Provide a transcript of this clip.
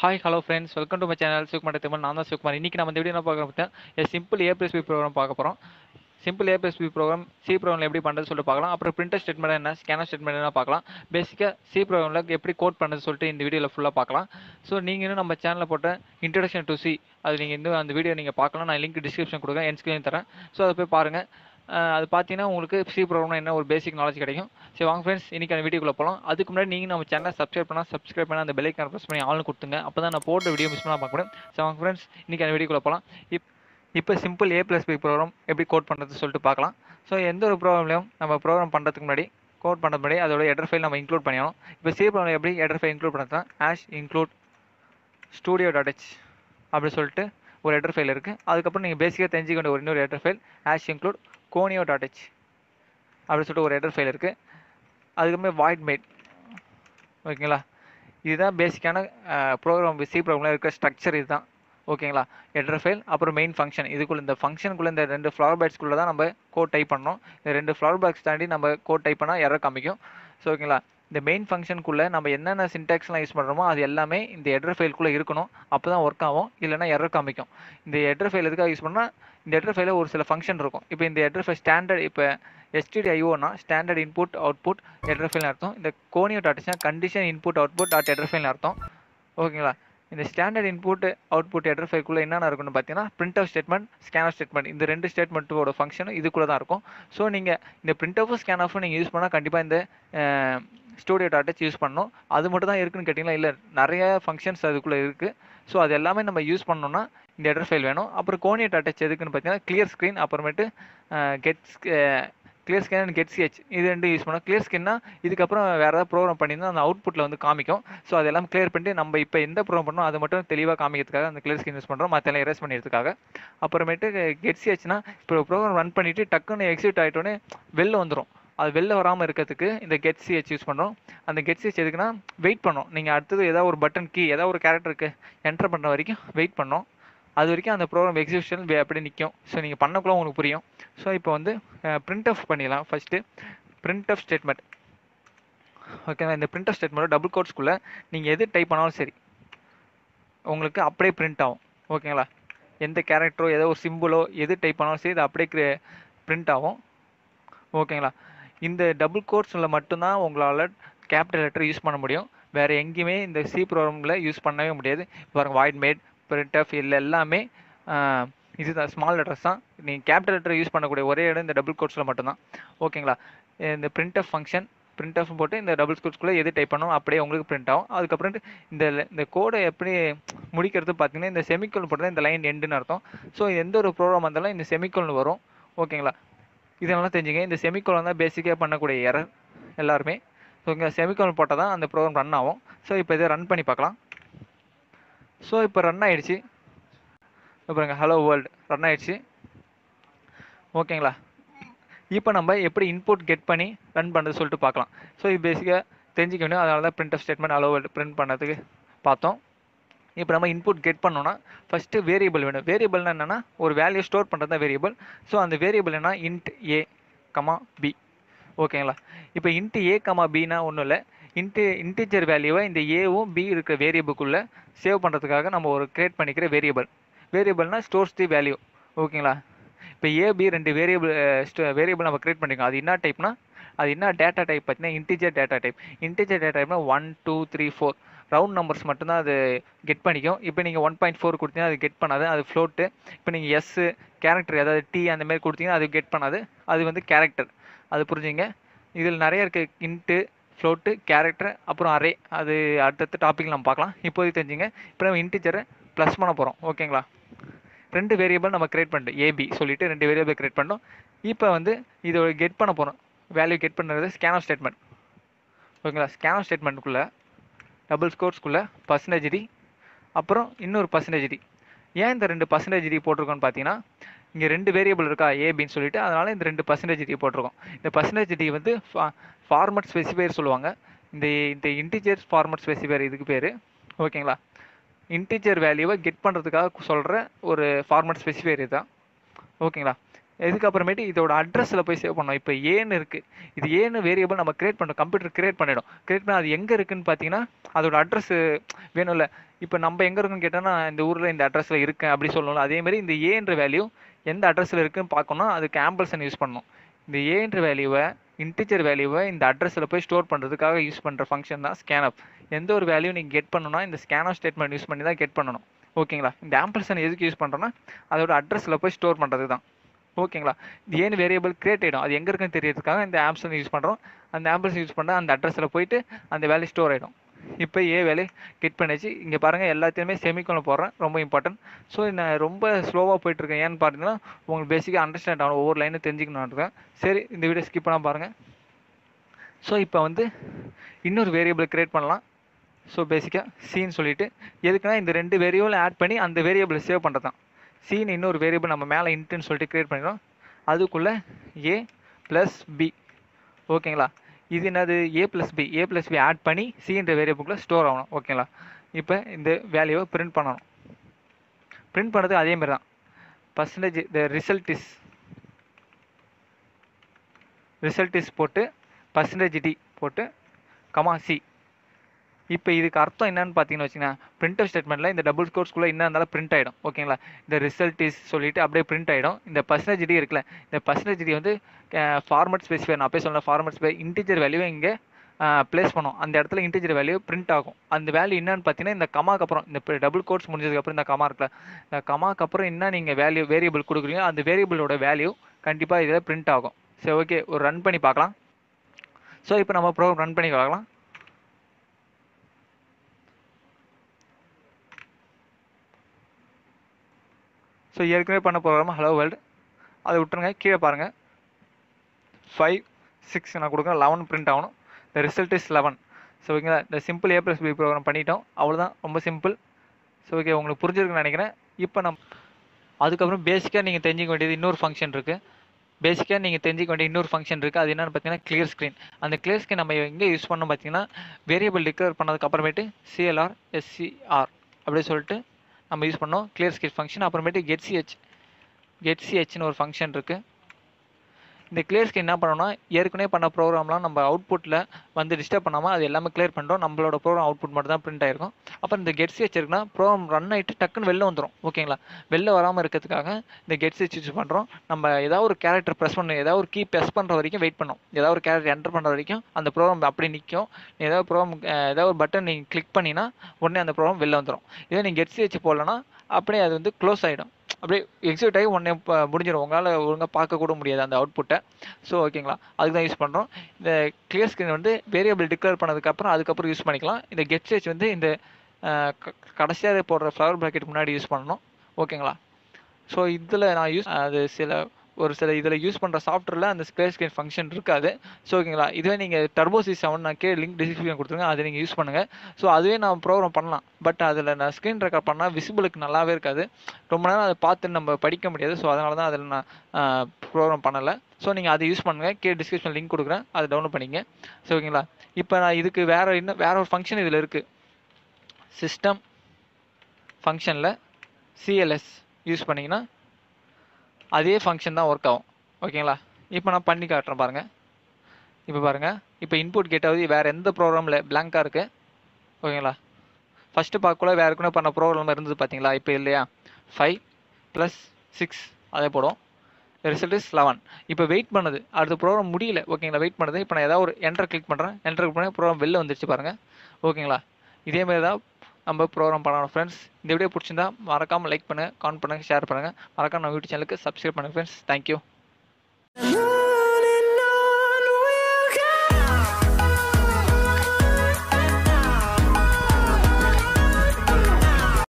hi hello friends welcome to my channel Sivakumar Tamil நான் தான் சிவகுமார் இன்றைக்கி நம்ம இந்த வீடியோ என்ன பார்க்க பார்த்தீங்கன்னா சிம்பிள் ஏபிஎஸ்பி ப்ரோக்ராம் பார்க்க போகிறோம் சிம்பிள் ஏபிஎஸ்பி ப்ரோக்ராம் சி ப்ரோக்ராமில் எப்படி பண்ணுறது சொல்லிட்டு பார்க்கலாம் அப்புறம் பிரிண்டர் ஸ்டேட்மெண்ட் என்ன ஸ்கேனர் ஸ்டேட்மெண்ட் என்ன பார்க்கலாம் பேசிக்காக சி ப்ரோக்ராமில் எப்படி கோட் பண்ணுறது சொல்லிட்டு இந்த வீடியோவில் ஃபுல்லாக பார்க்கலாம் ஸோ நீங்கள் இன்னும் நம்ம சேனலில் போட்ட இன்ட்ரடக்ஷன் டு சி அது நீங்கள் இன்னும் அந்த வீடியோ நீங்கள் பார்க்கலாம் நான் லிங்க் டிஸ்கிரிப்ஷன் கொடுக்குறேன் என் ஸ்க்ரீன் தரேன் ஸோ அதை போய் பாருங்கள் அது பார்த்தீங்கன்னா உங்களுக்கு சி ப்ரோக்ராம் என்ன ஒரு பேசிக் நாலேஜ் கிடைக்கும் சரி வாங்க ஃப்ரெண்ட்ஸ் இன்றைக்கி வீடியோக்குள்ளே போகலாம் அதுக்கு முன்னாடி நீங்கள் நம்ம சேனல் சப்ஸ்கிரைப் பண்ணால் சப்ஸ்கிரைப் பண்ணால் அந்த பெல்லைக்கான ப்ரெஸ் பண்ணி ஆளும் கொடுத்துங்க அப்போ தான் நான் போட்ட வீடியோ மிஸ் பண்ணால் பார்க்க முடியும் சரி வாங்க ஃப்ரெண்ட்ஸ் இன்றைக்கி வீடியோக்குள்ளே போகலாம் இப் இப்போ simple A plus B program எப்படி கோட் பண்ணுறது சொல்லிட்டு பார்க்கலாம் ஸோ எந்த ஒரு ப்ரோக்ராம்லையும் நம்ம ப்ரோக்ராம் பண்ணுறதுக்கு முன்னாடி கோட் பண்ணுறது முன்னாடி அதோட எடர் ஃபைல் நம்ம இன்க்ளூட் பண்ணிடணும் இப்போ சி ப்ரோக்ராம் எப்படி எடர் ஃபைல் இன்க்ளூட் பண்ணுறதுனா hash include studio dot h அப்படின்னு சொல்லிட்டு ஒரு எடர் ஃபைல் இருக்குது அதுக்கப்புறம் நீங்கள் பேசிக்காக தெரிஞ்சுக்கொண்ட வேண்டிய ஒரு இன்னொரு header file hash include conio dot h அப்படின்னு சொல்லிட்டு ஒரு ஹெடர் ஃபைல் இருக்குது அதுக்கப்புறமே வாய்ட் மெயில் ஓகேங்களா இதுதான் பேசிக்கான ப்ரோக்ராம் சி ப்ரோக்ராம் இருக்கிற ஸ்ட்ரக்சர் இதுதான் ஓகேங்களா ஹெடர் ஃபைல் அப்புறம் மெயின் ஃபங்க்ஷன் இதுக்குள்ளே இந்த ஃபங்க்ஷனுக்குள்ளே இந்த ரெண்டு ஃப்ளவர் பேட்ஸ்குள்ளே தான் நம்ம கோட் டைப் பண்ணோம் இந்த ரெண்டு ஃப்ளவர் பேக்ஸ் தாண்டி நம்ம கோட் டைப் பண்ணால் எரர் காமிக்கும் ஸோ ஓகேங்களா இந்த மெயின் ஃபங்க்ஷனுக்குள்ளே நம்ம என்னென்ன சின்டாக்ஸ்லாம் யூஸ் பண்ணுறோமோ அது எல்லாமே இந்த ஹெட்ரு ஃபைலுக்குள்ளே இருக்கணும் அப்போ தான் ஒர்க் ஆகும் இல்லைனா எரர் காமிக்கும் இந்த ஹெட்ரு ஃபைல் எதுக்காக யூஸ் பண்ணால் இந்த அட்ரஸ் ஃபைலில் ஒரு சில ஃபங்க்ஷன் இருக்கும் இப்போ இந்த அட்ரஸ் ஃபைல் ஸ்டாண்டர்ட் இப்போ எஸ்டிடி ஐஓனா standard input output header file அர்த்தம் இந்த கோனியோ டாட்டா கண்டிஷன் input output dot header file அர்த்தம் ஓகேங்களா இந்த ஸ்டாண்டர்ட் இன்புட் அவுட்புட் அட்ரஸ் ஃபைல்குள்ளே என்னென்ன இருக்குன்னு பார்த்தீங்கன்னா print out statement scan out statement இந்த ரெண்டு ஸ்டேட்மெண்ட்டோட ஃபங்க்ஷனும் இதுக்குள்ளே தான் இருக்கும் ஸோ நீங்கள் இந்த பிரிண்ட் அவுட் ஸ்கேன் ஆஃபும் நீங்கள் யூஸ் பண்ணால் கண்டிப்பாக இந்த ஸ்டூடியோ டாட்டச் யூஸ் பண்ணணும் அது மட்டும் தான் இருக்குன்னு கேட்டிங்கன்னா இல்லை நிறைய ஃபங்க்ஷன்ஸ் அதுக்குள்ளே இருக்குது ஸோ அது எல்லாமே நம்ம யூஸ் பண்ணோம்னா இந்த எடர் ஃபைல் வேணும் அப்புறம் கோனியட் டாட்டச் எதுக்குன்னு பார்த்தீங்கன்னா கிளியர் ஸ்க்ரீன் அப்புறமேட்டு gets clear scan and get CH இது ரெண்டு யூஸ் பண்ணோம் கிளியர் ஸ்கின்னா இதுக்கப்புறம் வேறு ஏதாவது ப்ரோக்ராம் பண்ணியிருந்தால் அந்த அவுட்புட்டில் வந்து காமிக்கும் ஸோ அதெல்லாம் கிளியர் பண்ணிட்டு நம்ம இப்போ எந்த ப்ரோக்ராம் பண்ணோம் அது மட்டும் தெளிவாக காமிக்கிறதுக்காக அந்த கிளியர் ஸ்கின் யூஸ் பண்ணுறோம் மற்றெல்லாம் எரேஸ் பண்ணிடுறதுக்காக அப்புறமேட்டு கெட் சிஹெச்னா இப்போ ப்ரோக்ராம் ரன் பண்ணிவிட்டு டக்குன்னு எக்ஸிட் ஆகிட்டோன்னே வெளில வந்துடும் அது வெளில வராமல் இருக்கிறதுக்கு இந்த கெட் சிஹெச் யூஸ் பண்ணுறோம் அந்த கெட் சிஹெச் எதுக்குன்னா வெயிட் பண்ணோம் நீங்கள் அடுத்தது ஏதாவது ஒரு பட்டன் கீ ஏதாவது ஒரு கேரக்டருக்கு என்டர் பண்ணுற வரைக்கும் வெயிட் பண்ணோம் அது வரைக்கும் அந்த ப்ரோக்ராம் எக்ஸிபிஷன் அப்படியே நிற்கும் ஸோ நீங்கள் பண்ணக்குள்ள உங்களுக்கு புரியும் ஸோ இப்போ வந்து பிரிண்ட் ஆஃப் பண்ணிடலாம் ஃபஸ்ட்டு பிரிண்ட் ஆஃப் ஸ்டேட்மெண்ட் ஓகேங்களா இந்த பிரிண்ட் ஆஃப் ஸ்டேட்மெண்ட் டபுள் கோட்ஸ்க்குள்ளே நீங்கள் எது டைப் பண்ணாலும் சரி உங்களுக்கு அப்படியே பிரிண்ட் ஆகும் ஓகேங்களா எந்த கேரக்டரோ ஏதோ ஒரு சிம்பிளோ எது டைப் பண்ணாலும் சரி இது அப்படியே பிரிண்ட் ஆகும் ஓகேங்களா இந்த டபுள் கோட்ஸில் மட்டும்தான் உங்களால் கேபிட்டல் லெட்டர் யூஸ் பண்ண முடியும் வேறு எங்கேயுமே இந்த சி ப்ரோக்ராமில் யூஸ் பண்ணவே முடியாது பாருங்க வாய்ட் மேட் பிரிண்டஃப் இல்லை எல்லாமே இது தான் ஸ்மால் லெட்டர்ஸ் தான் நீங்கள் கேபிட்டல் லெட்டர் யூஸ் பண்ணக்கூடிய ஒரே இடம் இந்த டபுள் கோட்ஸில் மட்டும்தான் ஓகேங்களா இந்த பிரிண்ட் ஆஃப் ஃபங்க்ஷன் ஆஃப் போட்டு இந்த டபுள் கோட்ஸ்குள்ளே எது டைப் பண்ணணும் அப்படியே உங்களுக்கு பிரிண்ட் ஆகும் அதுக்கப்புறம் இந்த இந்த கோடை எப்படி முடிக்கிறது பார்த்தீங்கன்னா இந்த செமிக்கோல் போட்டு இந்த லைன் எண்டுன்னு அர்த்தம் ஸோ எந்த ஒரு ப்ரோக்ராம் இருந்தாலும் இந்த செமிக்கோல்னு வரும் ஓகேங்களா இதெல்லாம் தெரிஞ்சுங்க இந்த செமிக்கோலம் தான் பேசிக்காக பண்ணக்கூடிய எரர் எல்லாருமே ஸோ இங்கே செமிகோலன் போட்டால் தான் அந்த ப்ரோக்ராம் ரன் ஆகும் ஸோ இப்போ இதை ரன் பண்ணி பார்க்கலாம் ஸோ இப்போ ரன் ஆகிடுச்சு அப்புறங்க ஹலோ வேர்ல்டு ரன் ஆகிடுச்சு ஓகேங்களா இப்போ நம்ம எப்படி இன்புட் கெட் பண்ணி ரன் பண்ணுறது சொல்லிட்டு பார்க்கலாம் ஸோ இது பேசிக்காக தெரிஞ்சுக்க வேண்டிய அதனால தான் print of statement world print பண்ணதுக்கு பார்த்தோம் இப்போ நம்ம இன்புட் கெட் பண்ணோன்னா ஃபஸ்ட்டு வேரியபிள் வேணும் வேரியபிள்னா என்னென்னா ஒரு வேல்யூ ஸ்டோர் பண்ணுறது தான் வேரியபிள் ஸோ அந்த வேரியபிள் என்ன இன்ட் ஏ கமா பி ஓகேங்களா இப்போ இன்ட் ஏ கமா பின்னா ஒன்றும் இல்லை இன்ட்டு இன்டீஜர் வேல்யூவை இந்த ஏவும் பி இருக்கிற வேரியபிளுக்குள்ளே சேவ் பண்ணுறதுக்காக நம்ம ஒரு க்ரியேட் பண்ணிக்கிற வேரியபிள் வேரியபிள்னால் ஸ்டோர்ஸ் தி வேல்யூ ஓகேங்களா இப்போ ஏபி ரெண்டு வேரியபிள் வேரியபிள் நம்ம க்ரியேட் பண்ணிக்கோம் அது என்ன டைப்னா அது என்ன டேட்டா டைப் பார்த்தீங்கன்னா integer data type integer data டைப்னா one two three four round numbers மட்டும்தான் அது கெட் பண்ணிக்கும் இப்போ நீங்கள் ஒன் பாயிண்ட் ஃபோர் கொடுத்தீங்கன்னா அது கெட் பண்ணாது அது ஃப்ளோட்டு இப்போ நீங்கள் எஸ்ஸு கேரக்டர் ஏதாவது டி அந்த மாதிரி கொடுத்தீங்கன்னா அது கெட் பண்ணாது அது வந்து கேரக்டர் அது புரிஞ்சுங்க இதில் நிறைய இருக்குது இன்ட்டு ஃப்ளோட்டு கேரக்டர் அப்புறம் அரே அது அடுத்தடுத்த டாபிக் நம்ம பார்க்கலாம் இப்போதைக்கு தெரிஞ்சுங்க இப்போ நம்ம இன்டிஜரை ப்ளஸ் பண்ண போகிறோம் ஓகேங்களா ரெண்டு வேரியபிள் நம்ம கிரியேட் பண்ணிட்டு ஏபி சொல்லிவிட்டு ரெண்டு வேரியபிள் கிரியேட் பண்ணோம் இப்போ வந்து இதை கெட் பண்ண போகிறோம் வேல்யூ கெட் பண்ணுறது ஸ்கேனர் ஸ்டேட்மெண்ட் ஓகேங்களா ஸ்கேனர் ஸ்டேட்மெண்ட்டுக்குள்ளே டபுள் ஸ்கோர்ஸ்குள்ளே பர்சன்டேஜ் டி அப்புறம் இன்னொரு பர்சன்டேஜ் டி ஏன் இந்த ரெண்டு பர்சன்டேஜ் டி போட்டிருக்கோன்னு பார்த்தீங்கன்னா இங்கே ரெண்டு வேரியபிள் இருக்கா ஏ பின்னு சொல்லிட்டு அதனால் இந்த ரெண்டு பர்சன்டேஜ் டி போட்டிருக்கோம் இந்த பர்சன்டேஜ் டி வந்து ஃபார்மட் ஸ்பெசிஃபையர் சொல்லுவாங்க இந்த இந்த இன்டீஜர் ஃபார்மட் ஸ்பெசிஃபையர் இதுக்கு பேர் ஓகேங்களா இன்டீஜர் வேல்யூவை கெட் பண்ணுறதுக்காக சொல்கிற ஒரு ஃபார்மட் ஸ்பெசிஃபையர் இதுதான் ஓகேங்களா இதுக்கப்புறமேட்டு இதோட அட்ரஸில் போய் சேவ் பண்ணோம் இப்போ ஏன்னு இருக்குது இது ஏன்னு வேரியபிள் நம்ம கிரியேட் பண்ணுறோம் கம்ப்யூட்டர் கிரியேட் பண்ணிடும் கிரியேட் பண்ணால் அது எங்கே இருக்குன்னு பார்த்தீங்கன்னா அதோட அட்ரஸ் வேணும்ல இப்போ நம்ம எங்கே இருக்குன்னு கேட்டால் இந்த ஊரில் இந்த அட்ரஸில் இருக்கேன் அப்படி சொல்லணும்ல அதேமாதிரி இந்த ஏன்ற வேல்யூ எந்த அட்ரஸில் இருக்குன்னு பார்க்கணும் அதுக்கு ஆம்பிள்சன் யூஸ் பண்ணணும் இந்த ஏன்ற வேல்யூவை இன்டிஜர் வேல்யூவை இந்த அட்ரஸில் போய் ஸ்டோர் பண்ணுறதுக்காக யூஸ் பண்ணுற ஃபங்க்ஷன் தான் ஸ்கேனப் எந்த ஒரு வேல்யூ நீங்கள் கெட் பண்ணணும்னா இந்த ஸ்கேன் ஸ்டேட்மெண்ட் யூஸ் பண்ணி தான் கெட் பண்ணணும் ஓகேங்களா இந்த ஆம்பிள்சன் எதுக்கு யூஸ் பண்ணுறோன்னா அதோட அட்ரஸில் போய் ஸ்டோர் பண்ணுறது தான் ஓகேங்களா இது ஏன் வேரியபிள் கிரியேட் ஆகிடும் அது எங்கே இருக்குன்னு தெரியறதுக்காக இந்த ஆப்ஸ் வந்து யூஸ் பண்ணுறோம் அந்த ஆப்ஸ் யூஸ் பண்ணுற அந்த அட்ரஸில் போயிட்டு அந்த வேலையை ஸ்டோர் ஆகிடும் இப்போ ஏ வேலையை கிட் பண்ணிச்சு இங்கே பாருங்கள் எல்லாத்தையுமே செமிக்கொள்ள போடுறேன் ரொம்ப இம்பார்ட்டன்ட் ஸோ நான் ரொம்ப ஸ்லோவாக போயிட்டுருக்கேன் ஏன்னு பார்த்தீங்கன்னா உங்களுக்கு பேசிக்காக அண்டர்ஸ்டாண்ட் ஆகணும் ஒவ்வொரு லைனும் தெரிஞ்சிக்கணும்னு இருக்கேன் சரி இந்த வீடியோ ஸ்கிப் பண்ணால் பாருங்கள் ஸோ இப்போ வந்து இன்னொரு வேரியபிள் க்ரியேட் பண்ணலாம் ஸோ பேசிக்காக சீன் சொல்லிவிட்டு எதுக்குன்னா இந்த ரெண்டு வேரியபிள் ஆட் பண்ணி அந்த வேரியபிளை சேவ் பண்ணுறது தான் சின்னு இன்னொரு வேரியபிள் நம்ம மேலே இன்ட்டுன்னு சொல்லிட்டு க்ரியேட் பண்ணிடுறோம் அதுக்குள்ளே ஏ ப்ளஸ் பி ஓகேங்களா இது என்னது A plus B A plus B add பண்ணி சின்ற வேரியபிள்குள்ளே ஸ்டோர் ஆகணும் ஓகேங்களா இப்போ இந்த வேல்யூவை பிரிண்ட் பண்ணணும் பிரிண்ட் பண்ணுறது அதேமாரி தான் percentage the result is result is போட்டு பர்சன்டேஜ் டி போட்டு கமா சி இப்போ இதுக்கு அர்த்தம் என்னன்னு பார்த்தீங்கன்னு வச்சுக்கோங்க பிரிண்ட் ஸ்டேட்மெண்ட்டில் இந்த டபுள் ஸ்கோர்ஸ்குள்ளே என்ன இருந்தாலும் பிரிண்ட் ஆகிடும் ஓகேங்களா இந்த ரிசல்ட் இஸ் சொல்லிட்டு அப்படியே பிரிண்ட் ஆகிடும் இந்த பர்சன்டேஜ் டி இருக்குல்ல இந்த பர்சன்டேஜ் டி வந்து ஃபார்மட் ஸ்பெசிஃபை நான் அப்படியே சொல்ல ஃபார்மட் ஸ்பெ இன்டீஜர் வேல்யூவை இங்கே ப்ளேஸ் பண்ணும் அந்த இடத்துல இன்டீஜர் வேல்யூ பிரிண்ட் ஆகும் அந்த வேல்யூ என்னன்னு பார்த்தீங்கன்னா இந்த கமாக்கு அப்புறம் இந்த டபுள் கோர்ஸ் முடிஞ்சதுக்கப்புறம் இந்த கமா இருக்குல்ல இந்த கமாக்கு அப்புறம் என்ன நீங்கள் வேல்யூ வேரியபிள் கொடுக்குறீங்க அந்த வேரியபிளோட வேல்யூ கண்டிப்பாக இதில் பிரிண்ட் ஆகும் சரி ஓகே ஒரு ரன் பண்ணி பார்க்கலாம் ஸோ இப்போ நம்ம ப்ரோக்ராம் ரன் பண்ணி பார்க்கலாம் ஸோ ஏற்கனவே பண்ண ப்ரோக்ராம் ஹலோ வேர்ல்டு அதை விட்டுருங்க கீழே பாருங்கள் ஃபைவ் சிக்ஸ் நான் கொடுக்குறேன் லெவன் பிரிண்ட் ஆகணும் the result is eleven so ஓகேங்களா இந்த simple A plus B program பண்ணிட்டோம் அவ்வளோதான் ரொம்ப சிம்பிள் ஸோ ஓகே உங்களுக்கு புரிஞ்சிருக்குன்னு நினைக்கிறேன் இப்போ நம்ம அதுக்கப்புறம் பேசிக்காக நீங்கள் தெரிஞ்சிக்க வேண்டியது இன்னொரு ஃபங்க்ஷன் இருக்குது பேசிக்காக நீங்கள் தெரிஞ்சிக்க வேண்டிய இன்னொரு ஃபங்க்ஷன் இருக்குது அது என்னென்னு பார்த்தீங்கன்னா கிளியர் ஸ்க்ரீன் அந்த கிளியர் ஸ்க்ரீன் நம்ம எங்கே யூஸ் பண்ணோம் பார்த்தீங்கன்னா வேரியபிள் டிக்ளேர் பண்ணதுக்கு அப்புறமேட்டு சிஎல்ஆர் எஸ்சிஆர் அப்படின்னு சொல்லிட்டு நம்ம யூஸ் பண்ணோம் கிளியர் ஸ்கெச் ஃபங்க்ஷன் அப்புறமேட்டு கெட் சிஹெச் கெட் சிஹெச்னு ஒரு ஃபங்க்ஷன் இருக்குது இந்த கிளியர் ஸ்கிரீன் என்ன பண்ணோம்னா ஏற்கனவே பண்ண ப்ரோக்ராம்லாம் நம்ம அவுட்புட்டில் வந்து டிஸ்டர்ப் பண்ணாமல் அது எல்லாமே கிளியர் பண்ணுறோம் நம்மளோட ப்ரோக்ராம் அவுட்புட் மட்டும் தான் பிரிண்ட் ஆயிருக்கும் அப்போ இந்த கெட் ஸ்விட்ச் ப்ரோக்ராம் ரன் ஆகிட்டு டக்குன்னு வெளில வந்துடும் ஓகேங்களா வெளில வராமல் இருக்கிறதுக்காக இந்த கெட்ஸ் ஸ்விட்ச் யூஸ் பண்ணுறோம் நம்ம ஏதாவது ஒரு கேரக்டர் ப்ரெஸ் பண்ணணும் ஏதாவது ஒரு கீ ப்ரெஸ் பண்ணுற வரைக்கும் வெயிட் பண்ணோம் ஏதாவது ஒரு கேரக்டர் என்டர் பண்ணுற வரைக்கும் அந்த ப்ரோக்ராம் அப்படி நிற்கும் ஏதாவது ப்ரோக்ராம் ஏதாவது ஒரு பட்டன் நீங்கள் கிளிக் பண்ணினா உடனே அந்த ப்ரோக்ராம் வெளில வந்துடும் இதே நீங்கள் கெட் வச்சு போடலன்னா அப்படியே அது வந்து க்ளோஸ் ஆகிடும் அப்படியே எக்ஸிட் ஆகி ஒன்றே இப்போ முடிஞ்சிடும் உங்களால் ஒழுங்காக பார்க்க கூட முடியாது அந்த அவுட்புட்டை ஸோ ஓகேங்களா அதுக்கு தான் யூஸ் பண்ணுறோம் இந்த கிளியர் ஸ்க்ரீன் வந்து வேரியபிள் டிக்ளேர் பண்ணதுக்கப்புறம் அதுக்கப்புறம் யூஸ் பண்ணிக்கலாம் இந்த கெட் ஸ்டேஜ் வந்து இந்த கடைசியாக போடுற ஃப்ளவர் ப்ராக்கெட் முன்னாடி யூஸ் பண்ணணும் ஓகேங்களா ஸோ இதில் நான் யூஸ் அது சில ஒரு சில இதில் யூஸ் பண்ணுற சாஃப்ட்வேரில் அந்த ஸ்பேஸ் ஸ்கிரீன் ஃபங்க்ஷன் இருக்காது ஸோ ஓகேங்களா இதுவே நீங்கள் turbo C seven K link description கொடுத்துருங்க அதை நீங்கள் யூஸ் பண்ணுங்கள் ஸோ அதுவே நான் ப்ரோக்ராம் பண்ணலாம் பட் அதில் நான் ஸ்க்ரீன் ரெக்கார்ட் பண்ணால் விசிபிளுக்கு நல்லாவே இருக்காது ரொம்ப நேரம் அதை பார்த்து நம்ம படிக்க முடியாது ஸோ அதனால தான் அதில் நான் ப்ரோக்ராம் பண்ணலை ஸோ நீங்கள் அதை யூஸ் பண்ணுங்கள் கே டிஸ்கிரிப்ஷன் லிங்க் கொடுக்குறேன் அதை டவுன்லோட் பண்ணிங்க ஸோ ஓகேங்களா இப்போ நான் இதுக்கு வேறு இன்னும் வேறு ஒரு ஃபங்க்ஷன் இதில் இருக்குது சிஸ்டம் ஃபங்க்ஷனில் சிஎல்எஸ் யூஸ் பண்ணிங்கன்னா அதே ஃபங்க்ஷன் தான் ஒர்க் ஆகும் ஓகேங்களா இப்போ நான் பண்ணி காட்டுறேன் பாருங்கள் இப்போ பாருங்கள் இப்போ இன்புட் கேட்டாவது வேறு எந்த ப்ரோக்ராமில் பிளாங்காக இருக்குது ஓகேங்களா ஃபஸ்ட்டு பார்க்கக்குள்ள வேறு கூட பண்ண ப்ரோக்ராம் இருந்தது பார்த்தீங்களா இப்போ இல்லையா ஃபைவ் ப்ளஸ் சிக்ஸ் அதே போடும் ரிசல்ட் இஸ் லெவன் இப்போ வெயிட் பண்ணுது அடுத்த ப்ரோக்ராம் முடியல ஓகேங்களா வெயிட் பண்ணுது இப்போ நான் ஏதாவது ஒரு என்டர் கிளிக் பண்ணுறேன் என்டர் கிளிக் பண்ணி ப்ரோக்ராம் வெளில வந்துருச்சு பாருங்கள் ஓகேங்களா இதேமாதிரி தான் நம்ம ப்ரோக்ராம் பண்ணணும் ஃப்ரெண்ட்ஸ் இந்த வீடியோ பிடிச்சிருந்தா மறக்காமல் லைக் பண்ணுங்கள் கமெண்ட் பண்ணுங்கள் ஷேர் பண்ணுங்கள் மறக்காம நம்ம யூடியூப் சேனலுக்கு சப்ஸ்கிரைப் பண்ணுங்கள் ஃப்ரெண்ட்ஸ் தேங்க்யூ